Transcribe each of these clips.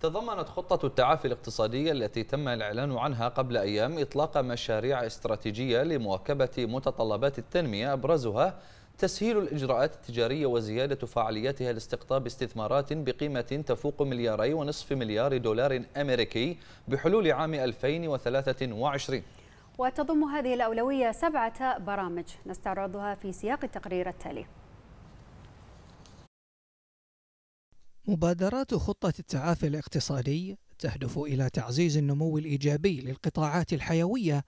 تضمنت خطة التعافي الاقتصادية التي تم الإعلان عنها قبل أيام إطلاق مشاريع استراتيجية لمواكبة متطلبات التنمية أبرزها تسهيل الإجراءات التجارية وزيادة فعاليتها لاستقطاب استثمارات بقيمة تفوق ملياري ونصف مليار دولار أمريكي بحلول عام 2023 وتضم هذه الأولوية سبعة برامج نستعرضها في سياق التقرير التالي مبادرات خطة التعافي الاقتصادي تهدف إلى تعزيز النمو الإيجابي للقطاعات الحيوية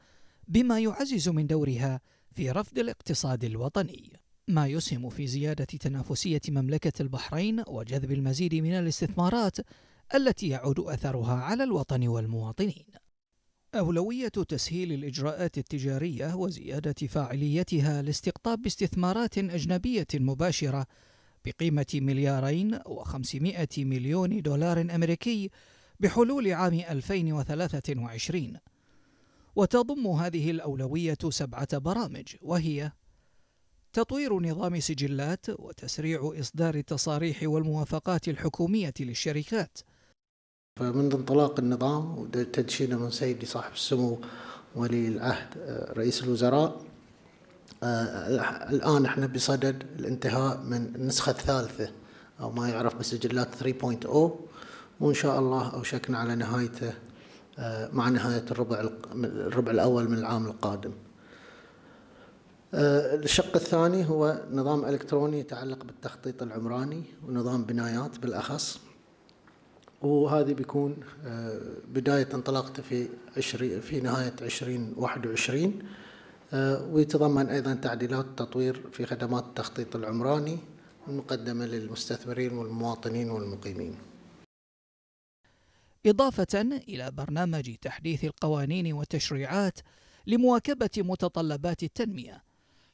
بما يعزز من دورها في رفد الاقتصاد الوطني ما يسهم في زيادة تنافسية مملكة البحرين وجذب المزيد من الاستثمارات التي يعود أثرها على الوطن والمواطنين أولوية تسهيل الإجراءات التجارية وزيادة فاعليتها لاستقطاب استثمارات أجنبية مباشرة بقيمة مليارين وخمسمائة مليون دولار أمريكي بحلول عام 2023 وتضم هذه الأولوية سبعة برامج وهي تطوير نظام سجلات وتسريع إصدار التصاريح والموافقات الحكومية للشركات فمنذ انطلاق النظام وتدشينه من سيدي صاحب السمو ولي العهد آه، رئيس الوزراء آه، الآن احنا بصدد الانتهاء من النسخة الثالثة أو ما يعرف بسجلات 3.0 وإن شاء الله أوشكنا على نهايته آه، مع نهاية الربع الربع الأول من العام القادم. آه، الشق الثاني هو نظام إلكتروني يتعلق بالتخطيط العمراني ونظام بنايات بالأخص وهذه بيكون بداية انطلاقته في في نهاية 2021 آه، ويتضمن أيضا تعديلات تطوير في خدمات التخطيط العمراني المقدمة للمستثمرين والمواطنين والمقيمين إضافة إلى برنامج تحديث القوانين والتشريعات لمواكبة متطلبات التنمية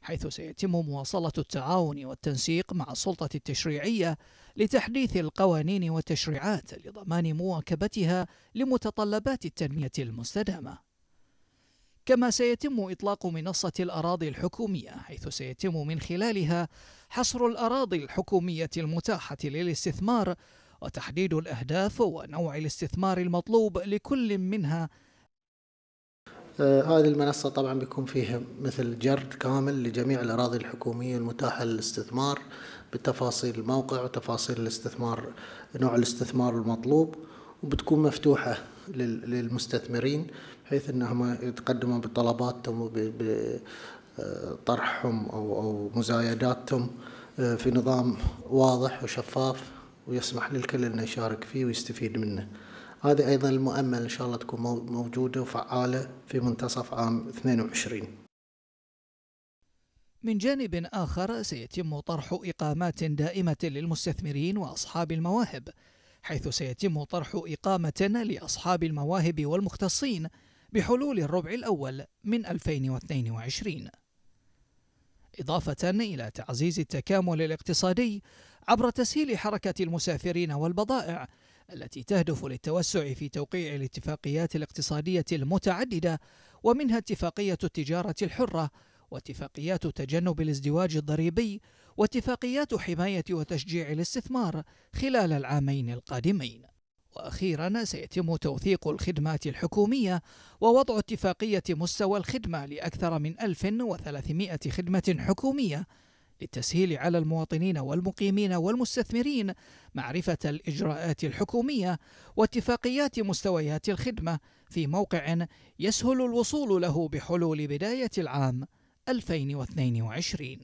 حيث سيتم مواصلة التعاون والتنسيق مع السلطة التشريعية لتحديث القوانين والتشريعات لضمان مواكبتها لمتطلبات التنمية المستدامة كما سيتم إطلاق منصة الأراضي الحكومية حيث سيتم من خلالها حصر الأراضي الحكومية المتاحة للاستثمار وتحديد الأهداف ونوع الاستثمار المطلوب لكل منها آه، هذه المنصة طبعا بيكون فيها مثل جرد كامل لجميع الأراضي الحكومية المتاحة للاستثمار بتفاصيل الموقع وتفاصيل الاستثمار نوع الاستثمار المطلوب وبتكون مفتوحة للمستثمرين بحيث انهم يتقدموا بطلباتهم وبطرحهم او او مزايداتهم آه، في نظام واضح وشفاف ويسمح للكل انه يشارك فيه ويستفيد منه. هذه ايضا المؤمل ان شاء الله تكون موجوده وفعاله في منتصف عام 22. من جانب آخر سيتم طرح إقامات دائمة للمستثمرين وأصحاب المواهب حيث سيتم طرح إقامة لأصحاب المواهب والمختصين بحلول الربع الأول من 2022 إضافة إلى تعزيز التكامل الاقتصادي عبر تسهيل حركة المسافرين والبضائع التي تهدف للتوسع في توقيع الاتفاقيات الاقتصادية المتعددة ومنها اتفاقية التجارة الحرة واتفاقيات تجنب الازدواج الضريبي واتفاقيات حماية وتشجيع الاستثمار خلال العامين القادمين. وأخيرا سيتم توثيق الخدمات الحكومية ووضع اتفاقية مستوى الخدمة لأكثر من 1300 خدمة حكومية للتسهيل على المواطنين والمقيمين والمستثمرين معرفة الإجراءات الحكومية واتفاقيات مستويات الخدمة في موقع يسهل الوصول له بحلول بداية العام 2022